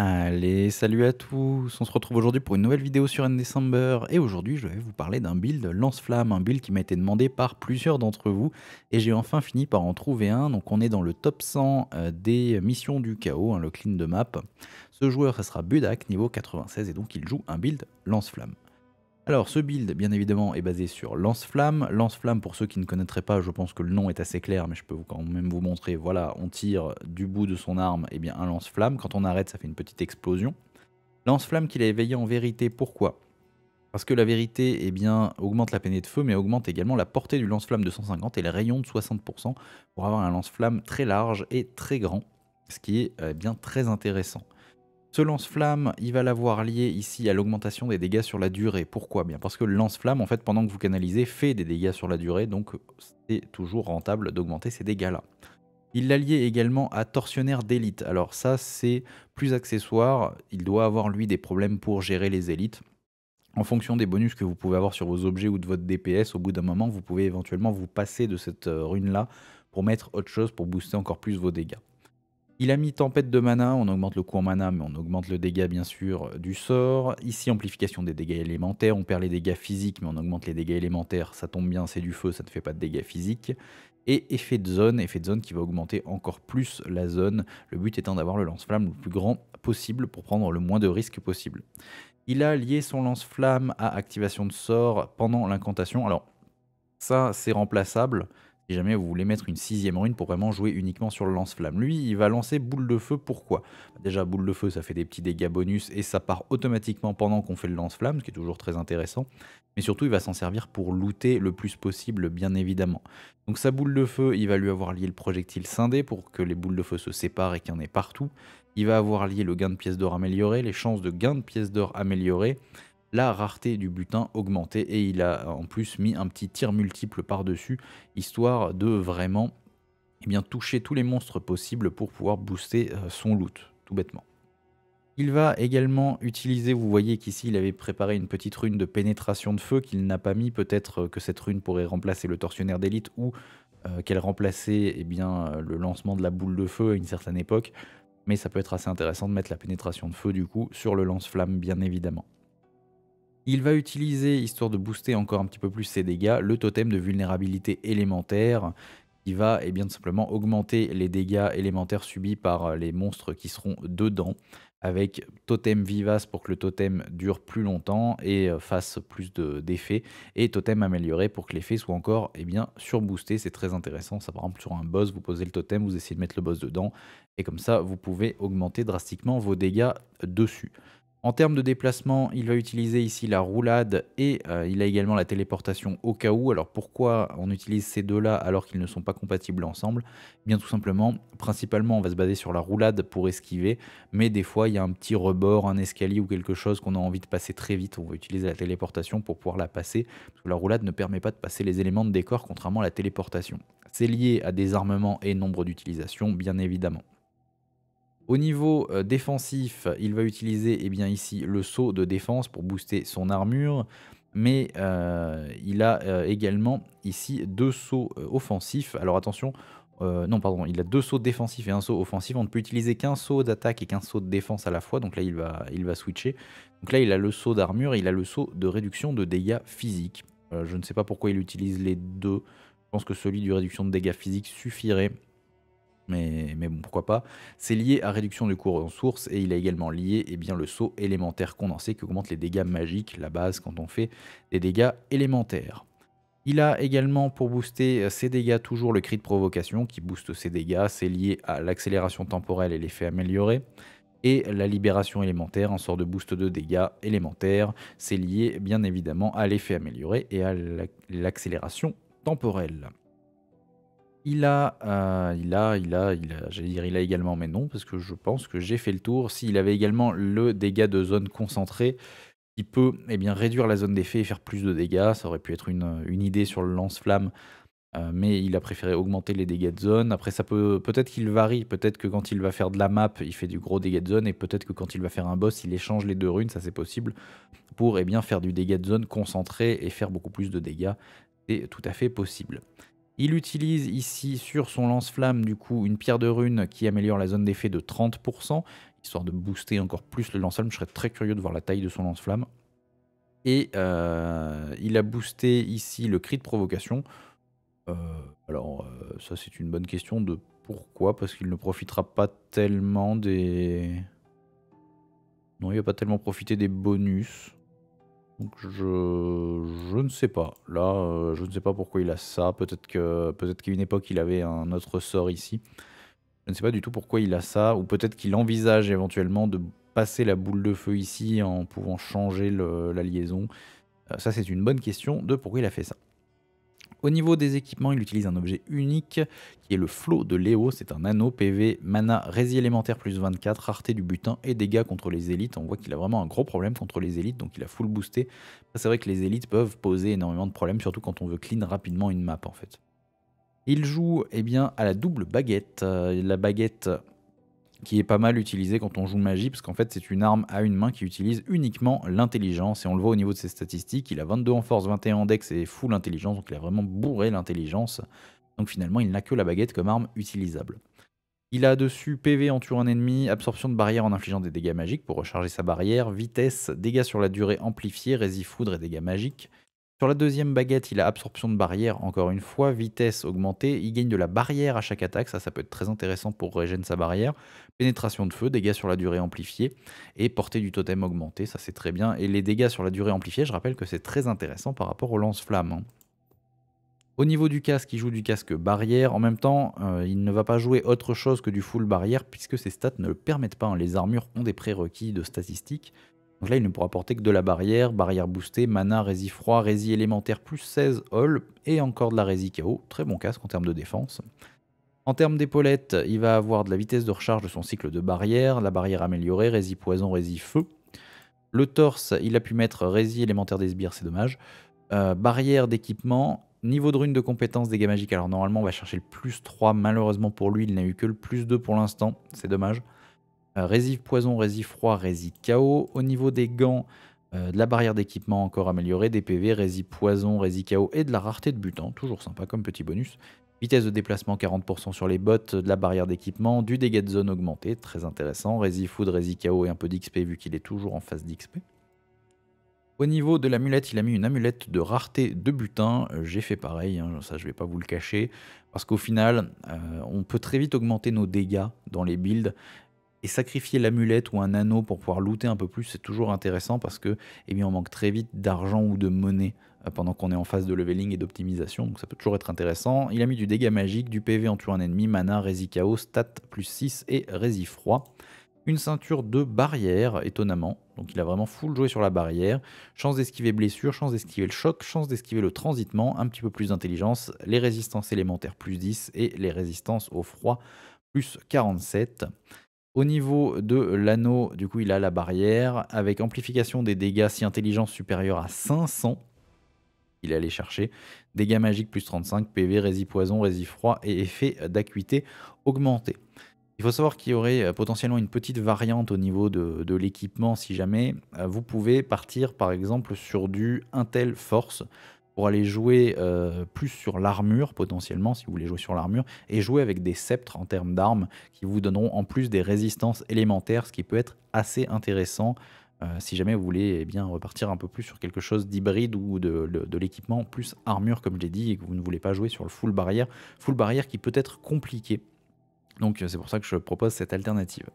Allez, salut à tous On se retrouve aujourd'hui pour une nouvelle vidéo sur December et aujourd'hui je vais vous parler d'un build lance-flamme, un build qui m'a été demandé par plusieurs d'entre vous et j'ai enfin fini par en trouver un, donc on est dans le top 100 euh, des missions du chaos, hein, le clean de map. Ce joueur, ça sera Budak, niveau 96 et donc il joue un build lance-flamme. Alors ce build bien évidemment est basé sur lance-flamme. Lance-flamme pour ceux qui ne connaîtraient pas, je pense que le nom est assez clair mais je peux quand même vous montrer. Voilà, on tire du bout de son arme et eh bien un lance-flamme. Quand on arrête ça fait une petite explosion. Lance-flamme qu'il a éveillé en vérité, pourquoi parce que la vérité eh bien, augmente la peinée de feu, mais augmente également la portée du lance-flamme de 150 et le rayon de 60% pour avoir un lance-flamme très large et très grand, ce qui est eh bien très intéressant. Ce lance-flamme, il va l'avoir lié ici à l'augmentation des dégâts sur la durée. Pourquoi Bien parce que le lance-flamme, en fait, pendant que vous canalisez, fait des dégâts sur la durée, donc c'est toujours rentable d'augmenter ces dégâts-là. Il l'a lié également à torsionnaire d'élite. Alors ça, c'est plus accessoire. Il doit avoir lui des problèmes pour gérer les élites. En fonction des bonus que vous pouvez avoir sur vos objets ou de votre DPS, au bout d'un moment, vous pouvez éventuellement vous passer de cette euh, rune-là pour mettre autre chose pour booster encore plus vos dégâts. Il a mis Tempête de mana, on augmente le coût en mana, mais on augmente le dégât bien sûr du sort. Ici, amplification des dégâts élémentaires, on perd les dégâts physiques, mais on augmente les dégâts élémentaires, ça tombe bien, c'est du feu, ça ne fait pas de dégâts physiques. Et effet de zone, effet de zone qui va augmenter encore plus la zone, le but étant d'avoir le lance-flamme le plus grand possible pour prendre le moins de risques possible. Il a lié son lance-flamme à activation de sort pendant l'incantation, alors ça c'est remplaçable, si jamais vous voulez mettre une sixième rune pour vraiment jouer uniquement sur le lance-flamme. Lui, il va lancer boule de feu, pourquoi bah, Déjà, boule de feu, ça fait des petits dégâts bonus et ça part automatiquement pendant qu'on fait le lance-flamme, ce qui est toujours très intéressant. Mais surtout, il va s'en servir pour looter le plus possible, bien évidemment. Donc sa boule de feu, il va lui avoir lié le projectile scindé pour que les boules de feu se séparent et qu'il y en ait partout. Il va avoir lié le gain de pièces d'or amélioré, les chances de gain de pièces d'or améliorées, la rareté du butin augmentait et il a en plus mis un petit tir multiple par-dessus, histoire de vraiment eh bien, toucher tous les monstres possibles pour pouvoir booster euh, son loot, tout bêtement. Il va également utiliser, vous voyez qu'ici il avait préparé une petite rune de pénétration de feu qu'il n'a pas mis, peut-être euh, que cette rune pourrait remplacer le tortionnaire d'élite ou euh, qu'elle remplaçait eh bien, le lancement de la boule de feu à une certaine époque, mais ça peut être assez intéressant de mettre la pénétration de feu du coup sur le lance-flamme bien évidemment. Il va utiliser, histoire de booster encore un petit peu plus ses dégâts, le totem de vulnérabilité élémentaire qui va eh bien, tout simplement augmenter les dégâts élémentaires subis par euh, les monstres qui seront dedans avec totem vivace pour que le totem dure plus longtemps et euh, fasse plus d'effets, et totem amélioré pour que l'effet soit encore eh bien, surboosté. C'est très intéressant. Ça, par exemple, sur un boss, vous posez le totem, vous essayez de mettre le boss dedans, et comme ça, vous pouvez augmenter drastiquement vos dégâts dessus. En termes de déplacement, il va utiliser ici la roulade et euh, il a également la téléportation au cas où. Alors pourquoi on utilise ces deux-là alors qu'ils ne sont pas compatibles ensemble eh Bien tout simplement, principalement on va se baser sur la roulade pour esquiver, mais des fois il y a un petit rebord, un escalier ou quelque chose qu'on a envie de passer très vite. On va utiliser la téléportation pour pouvoir la passer, parce que la roulade ne permet pas de passer les éléments de décor contrairement à la téléportation. C'est lié à des armements et nombre d'utilisations bien évidemment. Au niveau euh, défensif, il va utiliser eh bien, ici le saut de défense pour booster son armure. Mais euh, il a euh, également ici deux sauts offensifs. Alors attention, non pardon, il a deux sauts défensifs et un saut offensif. On ne peut utiliser qu'un saut d'attaque et qu'un saut de défense à la fois. Donc là, il va, il va switcher. Donc là, il a le saut d'armure et il a le saut de réduction de dégâts physiques. je ne sais pas pourquoi il utilise les deux. Je pense que celui du réduction de dégâts physiques suffirait mais, bon, pourquoi pas. C'est lié à réduction du cours en source et il est également lié eh bien, le saut élémentaire condensé qui augmente les dégâts magiques, la base quand on fait des dégâts élémentaires. Il a également pour booster euh, ses dégâts toujours le cri de provocation qui booste ses dégâts, c'est lié à l'accélération temporelle et l'effet amélioré. Et la libération élémentaire, en sort de boost de dégâts élémentaires, c'est lié bien évidemment à l'effet amélioré et à l'accélération temporelle. Euh, il a, il a, il a, j'allais dire il a également, mais non, parce que je pense que j'ai fait le tour. S'il avait également le dégât de zone concentré, il peut eh bien, réduire la zone d'effet et faire plus de dégâts. Ça aurait pu être une, idée sur le lance-flamme, euh, mais il a préféré augmenter les dégâts de zone. Après, ça peut peut-être qu'il varie. Peut-être que quand il va faire de la map, il fait du gros dégât de zone, et peut-être que quand il va faire un boss, il échange les deux runes, ça c'est possible, pour eh bien, faire du dégât de zone concentré et faire beaucoup plus de dégâts. C'est tout à fait possible. Il utilise ici sur son lance-flamme du coup une pierre de rune qui améliore la zone d'effet de 30%, histoire de booster encore plus le lance-flamme. Je serais très curieux de voir la taille de son lance-flamme. Et euh, il a boosté ici le cri de provocation. Euh, alors euh, ça c'est une bonne question de pourquoi, parce qu'il ne profitera pas tellement des... Non, il va pas tellement profiter des bonus. Donc je, ne sais pas. Là, euh, je ne sais pas pourquoi il a ça. Peut-être que peut-être qu'à une époque il avait un autre sort ici. Je ne sais pas du tout pourquoi il a ça, ou peut-être qu'il envisage éventuellement de passer la boule de feu ici en pouvant changer la liaison. Euh, ça, c'est une bonne question de pourquoi il a fait ça. Au niveau des équipements, il utilise un objet unique qui est le flot de Léo. C'est un anneau PV, mana, rési élémentaire plus 24, rareté du butin et dégâts contre les élites. On voit qu'il a vraiment un gros problème contre les élites, donc il a full boosté. C'est vrai que les élites peuvent poser énormément de problèmes, surtout quand on veut clean rapidement une map en fait. Il joue eh bien, à la double baguette. Euh, la baguette qui est pas mal utilisé quand on joue magie, parce qu'en fait c'est une arme à une main qui utilise uniquement l'intelligence, et on le voit au niveau de ses statistiques, il a 22 en force, 21 en dex et full intelligence, donc il a vraiment bourré l'intelligence, donc finalement il n'a que la baguette comme arme utilisable. Il a dessus PV en tuant un ennemi, absorption de barrière en infligeant des dégâts magiques pour recharger sa barrière, vitesse, dégâts sur la durée amplifiés, rési foudre et dégâts magiques, sur la deuxième baguette, il a absorption de barrière, encore une fois, vitesse augmentée, il gagne de la barrière à chaque attaque, ça ça peut être très intéressant pour régénérer sa barrière, pénétration de feu, dégâts sur la durée amplifiée, et portée du totem augmentée, ça c'est très bien, et les dégâts sur la durée amplifiée, je rappelle que c'est très intéressant par rapport au lance-flamme. Hein. Au niveau du casque, il joue du casque barrière. En même temps, euh, il ne va pas jouer autre chose que du full barrière puisque ses stats ne le permettent pas. Hein. Les armures ont des prérequis de statistiques. Donc là, il ne pourra porter que de la barrière, barrière boostée, mana, rési froid, rési élémentaire plus 16, all, et encore de la rési KO. Très bon casque en termes de défense. En termes d'épaulettes, il va avoir de la vitesse de recharge de son cycle de barrière, la barrière améliorée, rési poison, rési feu. Le torse, il a pu mettre rési élémentaire des sbires, c'est dommage. Euh, barrière d'équipement, niveau de rune de compétence, dégâts magiques. Alors normalement, on va chercher le plus 3. Malheureusement pour lui, il n'a eu que le plus 2 pour l'instant, c'est dommage. Euh, résive poison, résive froid, résive chaos. Au niveau des gants, euh, de la barrière d'équipement encore améliorée, des PV, résive poison, rési KO et de la rareté de butin. toujours sympa comme petit bonus. Vitesse de déplacement 40% sur les bottes, de la barrière d'équipement, du dégât de zone augmenté, très intéressant. Rési food, rési KO et un peu d'XP vu qu'il est toujours en phase d'XP. Au niveau de l'amulette, il a mis une amulette de rareté de butin. Euh, j'ai fait pareil, hein, ça je vais pas vous le cacher. Parce qu'au final, on peut très vite augmenter nos dégâts dans les builds. Et sacrifier l'amulette ou un anneau pour pouvoir looter un peu plus, c'est toujours intéressant parce que eh bien, on manque très vite d'argent ou de monnaie euh, pendant qu'on est en phase de leveling et d'optimisation, donc ça peut toujours être intéressant. Il a mis du dégât magique, du PV en tuant un ennemi, mana, rési chaos, stat plus 6 et rési froid. Une ceinture de barrière, étonnamment, donc il a vraiment full joué sur la barrière. Chance d'esquiver blessure, chance d'esquiver le choc, chance d'esquiver le transitement, un petit peu plus d'intelligence, les résistances élémentaires plus 10 et les résistances au froid plus 47. Au niveau de l'anneau, du coup, il a la barrière avec amplification des dégâts si intelligence supérieure à 500. Il est allé chercher. Dégâts magiques plus 35, PV, rési poison, rési froid et effet d'acuité augmenté. Il faut savoir qu'il y aurait euh, potentiellement une petite variante au niveau de, de l'équipement si jamais euh, vous pouvez partir par exemple sur du Intel Force pour aller jouer euh, plus sur l'armure potentiellement, si vous voulez jouer sur l'armure, et jouer avec des sceptres en termes d'armes qui vous donneront en plus des résistances élémentaires, ce qui peut être assez intéressant. Euh, si jamais vous voulez eh bien, repartir un peu plus sur quelque chose d'hybride ou de, l'équipement plus armure, comme j'ai dit, et que vous ne voulez pas jouer sur le full barrière, full barrière qui peut être compliqué. Donc euh, c'est pour ça que je propose cette alternative.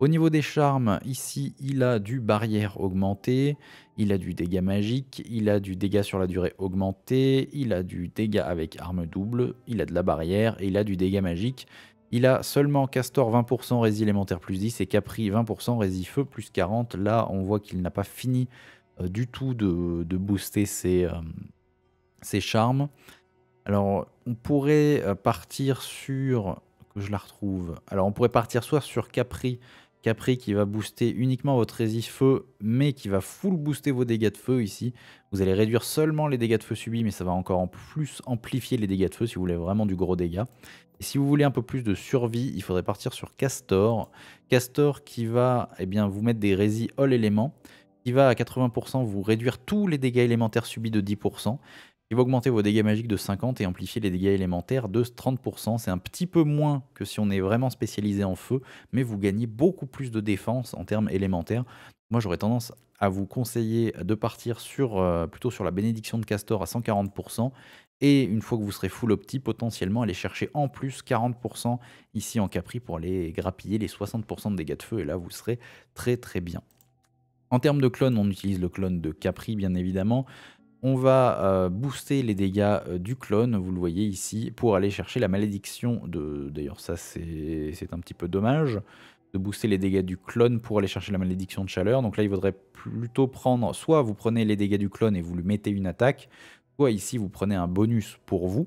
Au niveau des charmes, ici, il a du barrière augmenté, il a du dégât magique, il a du dégât sur la durée augmenté, il a du dégât avec arme double, il a de la barrière et il a du dégât magique. Il a seulement Castor 20% rési élémentaire plus 10 et Capri 20% rési feu plus 40. Là, on voit qu'il n'a pas fini euh, du tout de, booster ses, euh, ses, charmes. Alors, on pourrait euh, partir sur... que je la retrouve. Alors, on pourrait partir soit sur Capri Capri qui va booster uniquement votre rési feu, mais qui va full booster vos dégâts de feu ici. Vous allez réduire seulement les dégâts de feu subis, mais ça va encore en plus amplifier les dégâts de feu si vous voulez vraiment du gros dégât. Et si vous voulez un peu plus de survie, il faudrait partir sur Castor. Castor qui va eh bien, vous mettre des résis all éléments, qui va à 80% vous réduire tous les dégâts élémentaires subis de 10%, il va augmenter vos dégâts magiques de 50 et amplifier les dégâts élémentaires de 30%. C'est un petit peu moins que si on est vraiment spécialisé en feu, mais vous gagnez beaucoup plus de défense en termes élémentaires. Moi, j'aurais tendance à vous conseiller de partir sur, euh, plutôt sur la bénédiction de Castor à 140%. Et une fois que vous serez full opti, potentiellement aller chercher en plus 40% ici en Capri pour aller grappiller les 60% de dégâts de feu. Et là, vous serez très très bien. En termes de clones, on utilise le clone de Capri, bien évidemment. On va euh, booster les dégâts euh, du clone, vous le voyez ici, pour aller chercher la malédiction de... D'ailleurs ça c'est un petit peu dommage, de booster les dégâts du clone pour aller chercher la malédiction de chaleur. Donc là il vaudrait plutôt prendre, soit vous prenez les dégâts du clone et vous lui mettez une attaque, soit ici vous prenez un bonus pour vous,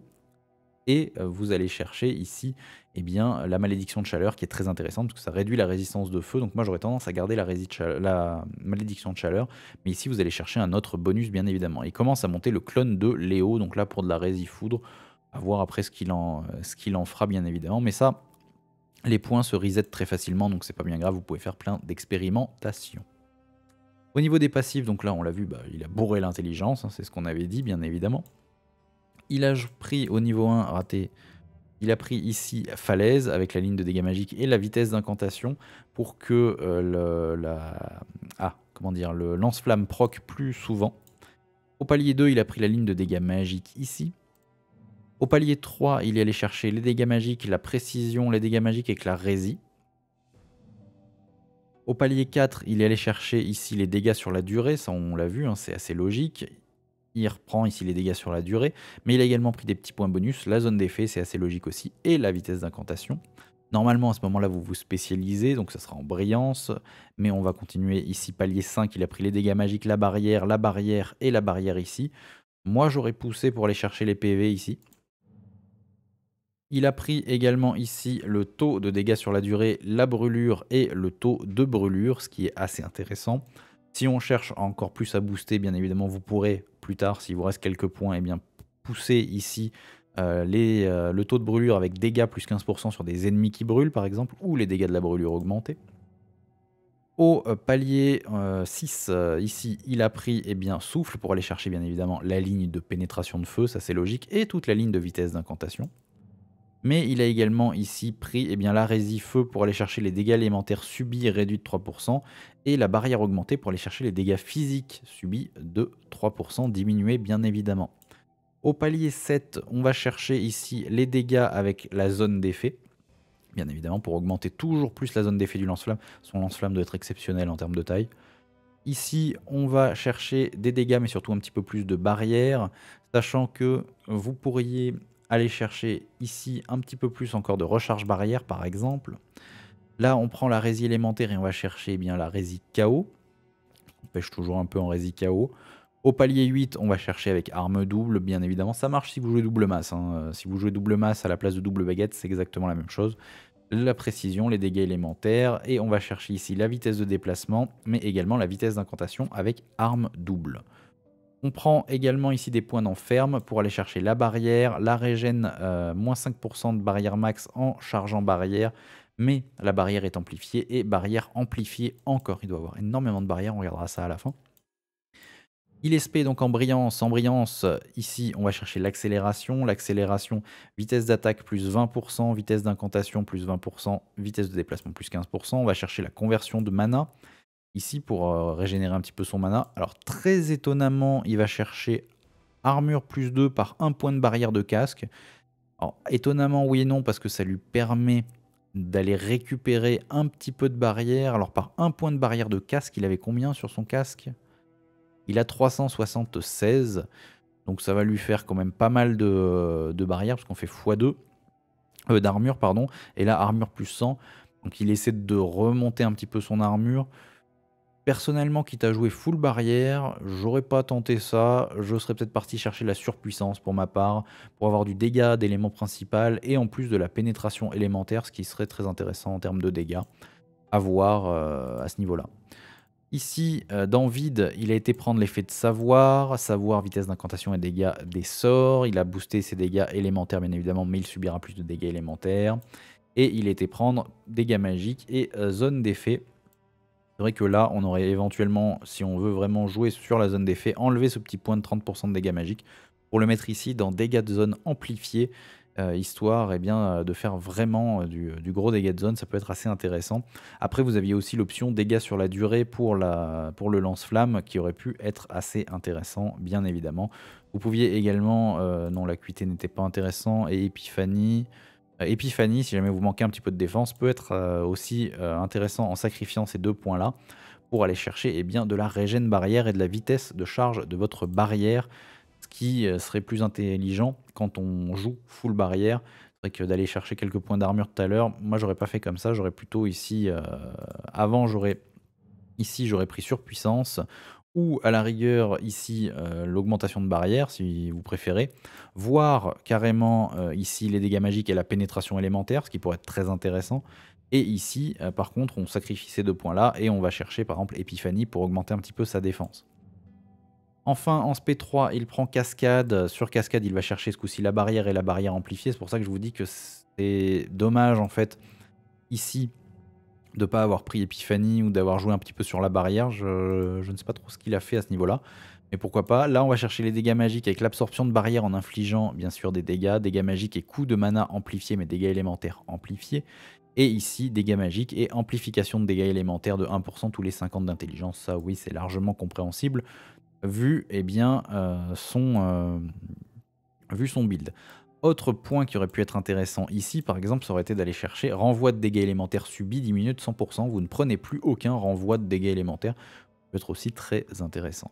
et euh, vous allez chercher ici eh bien, la malédiction de chaleur qui est très intéressante parce que ça réduit la résistance de feu. Donc moi j'aurais tendance à garder la, malédiction de chaleur, mais ici vous allez chercher un autre bonus bien évidemment. Il commence à monter le clone de Léo, donc là pour de la résifoudre, à voir après ce qu'il en, euh, en fera bien évidemment. Mais ça, les points se reset très facilement, donc c'est pas bien grave, vous pouvez faire plein d'expérimentations. Au niveau des passifs, donc là on l'a vu, bah, il a bourré l'intelligence, hein, c'est ce qu'on avait dit bien évidemment. Il a pris au niveau 1, raté. Il a pris ici falaise avec la ligne de dégâts magiques et la vitesse d'incantation pour que euh, le, la... ah, comment dire, le lance-flamme proc plus souvent. Au palier 2, il a pris la ligne de dégâts magiques ici. Au palier 3, il est allé chercher les dégâts magiques, la précision, les dégâts magiques avec la résie. Au palier 4, il est allé chercher ici les dégâts sur la durée, ça on l'a vu, hein, c'est assez logique il reprend ici les dégâts sur la durée, mais il a également pris des petits points bonus, la zone d'effet c'est assez logique aussi, et la vitesse d'incantation. Normalement à ce moment-là vous vous spécialisez, donc ça sera en brillance, mais on va continuer ici palier 5, il a pris les dégâts magiques, la barrière, la barrière et la barrière ici. Moi j'aurais poussé pour aller chercher les PV ici. Il a pris également ici le taux de dégâts sur la durée, la brûlure et le taux de brûlure, ce qui est assez intéressant. Si on cherche encore plus à booster, bien évidemment, vous pourrez plus tard, s'il vous reste quelques points, eh bien poussez ici euh, les, euh, le taux de brûlure avec dégâts plus 15% sur des ennemis qui brûlent par exemple, ou les dégâts de la brûlure augmentés. Au euh, palier 6, ici, il a pris et eh bien, souffle pour aller chercher bien évidemment la ligne de pénétration de feu, ça c'est logique, et toute la ligne de vitesse d'incantation mais il a également ici pris et eh bien, feu pour aller chercher les dégâts élémentaires subis réduits de 3%, et la barrière augmentée pour aller chercher les dégâts physiques subis de 3%, diminués bien évidemment. Au palier 7, on va chercher ici les dégâts avec la zone d'effet, bien évidemment pour augmenter toujours plus la zone d'effet du lance-flamme. Son lance-flamme doit être exceptionnel en termes de taille. Ici, on va chercher des dégâts, mais surtout un petit peu plus de barrière, sachant que vous pourriez aller chercher ici un petit peu plus encore de recharge barrière par exemple. Là, on prend la résie élémentaire et on va chercher eh bien la résie KO. On pêche toujours un peu en résie KO. Au palier 8, on va chercher avec arme double, bien évidemment. Ça marche si vous jouez double masse. Hein. Si vous jouez double masse à la place de double baguette, c'est exactement la même chose. La précision, les dégâts élémentaires, et on va chercher ici la vitesse de déplacement, mais également la vitesse d'incantation avec arme double. On prend également ici des points d'enferme pour aller chercher la barrière, la régène, euh, moins 5% de barrière max en chargeant barrière, mais la barrière est amplifiée et barrière amplifiée encore. Il doit avoir énormément de barrières, on regardera ça à la fin. Il est donc en brillance. En brillance, ici, on va chercher l'accélération. L'accélération, vitesse d'attaque plus 20%, vitesse d'incantation plus 20%, vitesse de déplacement plus 15%. On va chercher la conversion de mana ici pour euh, régénérer un petit peu son mana. Alors très étonnamment, il va chercher armure plus 2 par un point de barrière de casque. Alors étonnamment oui et non parce que ça lui permet d'aller récupérer un petit peu de barrière. Alors par un point de barrière de casque, il avait combien sur son casque Il a 376. Donc ça va lui faire quand même pas mal de, barrière parce qu'on fait x2 euh, d'armure pardon et là armure plus 100. Donc il essaie de remonter un petit peu son armure. Personnellement, quitte à jouer full barrière, j'aurais pas tenté ça. Je serais peut-être parti chercher la surpuissance pour ma part, pour avoir du dégât d'élément principal et en plus de la pénétration élémentaire, ce qui serait très intéressant en termes de dégâts à voir euh, à ce niveau-là. Ici, euh, dans Vide, il a été prendre l'effet de savoir, savoir vitesse d'incantation et dégâts des sorts. Il a boosté ses dégâts élémentaires, bien évidemment, mais il subira plus de dégâts élémentaires. Et il a été prendre dégâts magiques et euh, zone d'effet c'est vrai que là, on aurait éventuellement, si on veut vraiment jouer sur la zone d'effet, enlever ce petit point de 30% de dégâts magiques pour le mettre ici dans dégâts de zone amplifiés, euh, histoire eh bien, euh, de faire vraiment euh, du, gros dégâts de zone, ça peut être assez intéressant. Après, vous aviez aussi l'option dégâts sur la durée pour, la, pour le lance-flamme, qui aurait pu être assez intéressant, bien évidemment. Vous pouviez également, non, l'acuité n'était pas intéressant, et épiphanie, Epiphanie, euh, si jamais vous manquez un petit peu de défense, peut être euh, aussi euh, intéressant en sacrifiant ces deux points-là pour aller chercher eh bien, de la régène barrière et de la vitesse de charge de votre barrière, ce qui serait plus intelligent quand on joue full barrière. C'est vrai que d'aller chercher quelques points d'armure tout à l'heure, moi j'aurais pas fait comme ça, j'aurais plutôt ici, avant j'aurais ici j'aurais pris surpuissance, ou à la rigueur ici euh, l'augmentation de barrière si vous préférez, voir carrément euh, ici les dégâts magiques et la pénétration élémentaire, ce qui pourrait être très intéressant. Et ici, euh, par contre, on sacrifie ces deux points-là et on va chercher par exemple Épiphanie pour augmenter un petit peu sa défense. Enfin, en SP3, il prend Cascade. Sur Cascade, il va chercher ce coup-ci la barrière et la barrière amplifiée. C'est pour ça que je vous dis que c'est dommage en fait ici de pas avoir pris Epiphanie ou d'avoir joué un petit peu sur la barrière. Je, ne sais pas trop ce qu'il a fait à ce niveau-là. Mais pourquoi pas Là, on va chercher les dégâts magiques avec l'absorption de barrière en infligeant bien sûr des dégâts. Dégâts magiques et coups de mana amplifiés, mais dégâts élémentaires amplifiés. Et ici, dégâts magiques et amplification de dégâts élémentaires de 1% tous les 50 d'intelligence. Ça, oui, c'est largement compréhensible vu, eh bien, euh, son, euh, vu son build. Autre point qui aurait pu être intéressant ici, par exemple, ça aurait été d'aller chercher renvoi de dégâts élémentaires subis, diminué de 100%, vous ne prenez plus aucun renvoi de dégâts élémentaires, ça peut être aussi très intéressant.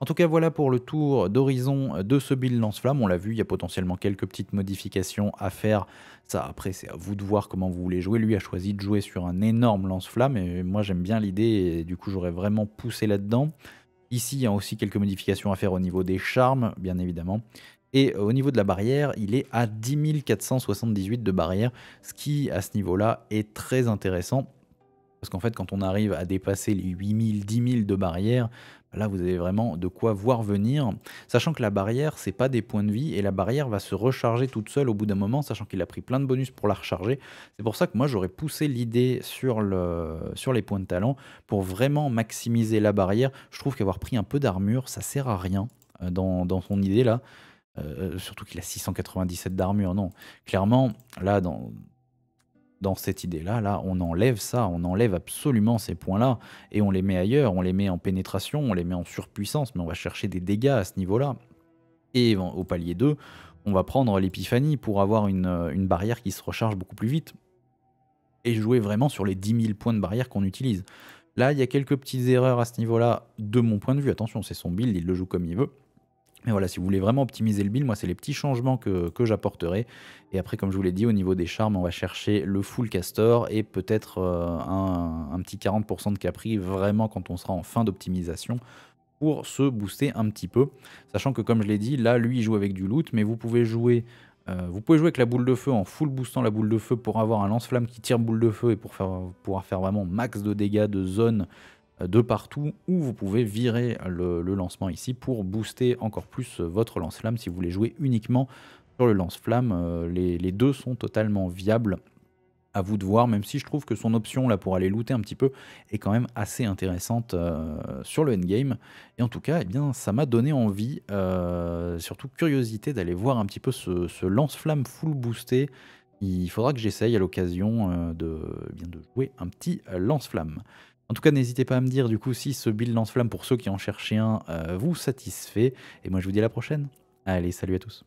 En tout cas, voilà pour le tour d'horizon de ce build lance-flamme. On l'a vu, il y a potentiellement quelques petites modifications à faire. Ça, après, c'est à vous de voir comment vous voulez jouer. Lui a choisi de jouer sur un énorme lance-flamme, et moi j'aime bien l'idée, du coup j'aurais vraiment poussé là-dedans. Ici, il y a aussi quelques modifications à faire au niveau des charmes, bien évidemment. Et euh, au niveau de la barrière, il est à 10 478 de barrière, ce qui à ce niveau-là est très intéressant. Parce qu'en fait, quand on arrive à dépasser les 8000, 10 000 de barrière, là vous avez vraiment de quoi voir venir. Sachant que la barrière, c'est pas des points de vie et la barrière va se recharger toute seule au bout d'un moment, sachant qu'il a pris plein de bonus pour la recharger. C'est pour ça que moi j'aurais poussé l'idée sur, le, sur les points de talent pour vraiment maximiser la barrière. Je trouve qu'avoir pris un peu d'armure, ça sert à rien euh, dans son idée là. Euh, surtout qu'il a 697 d'armure. Non, clairement, là, dans, dans cette idée-là, là, on enlève ça, on enlève absolument ces points-là, et on les met ailleurs, on les met en pénétration, on les met en surpuissance, mais on va chercher des dégâts à ce niveau-là. Et au palier 2, on va prendre l'épiphanie pour avoir une, euh, une, barrière qui se recharge beaucoup plus vite, et jouer vraiment sur les 10 000 points de barrière qu'on utilise. Là, il y a quelques petites erreurs à ce niveau-là, de mon point de vue, attention, c'est son build, il le joue comme il veut, mais voilà, si vous voulez vraiment optimiser le build, moi c'est les petits changements que, j'apporterai. Et après, comme je vous l'ai dit, au niveau des charmes, on va chercher le full castor et peut-être euh, un, petit 40% de capri vraiment quand on sera en fin d'optimisation pour se booster un petit peu. Sachant que comme je l'ai dit, là lui il joue avec du loot, mais vous pouvez jouer euh, vous pouvez jouer avec la boule de feu en full boostant la boule de feu pour avoir un lance-flamme qui tire boule de feu et pour faire, pouvoir faire vraiment max de dégâts de zone de partout où vous pouvez virer le, lancement ici pour booster encore plus votre lance-flamme si vous voulez jouer uniquement sur le lance-flamme. Euh, les, deux sont totalement viables à vous de voir, même si je trouve que son option là pour aller looter un petit peu est quand même assez intéressante euh, sur le endgame. Et en tout cas, eh bien, ça m'a donné envie, euh, surtout curiosité d'aller voir un petit peu ce, lance-flamme full boosté. Il faudra que j'essaye à l'occasion de, eh de jouer un petit lance-flamme. En tout cas, n'hésitez pas à me dire du coup si ce build lance-flamme pour ceux qui en cherchaient un euh, vous satisfait. Et moi, je vous dis à la prochaine. Allez, salut à tous.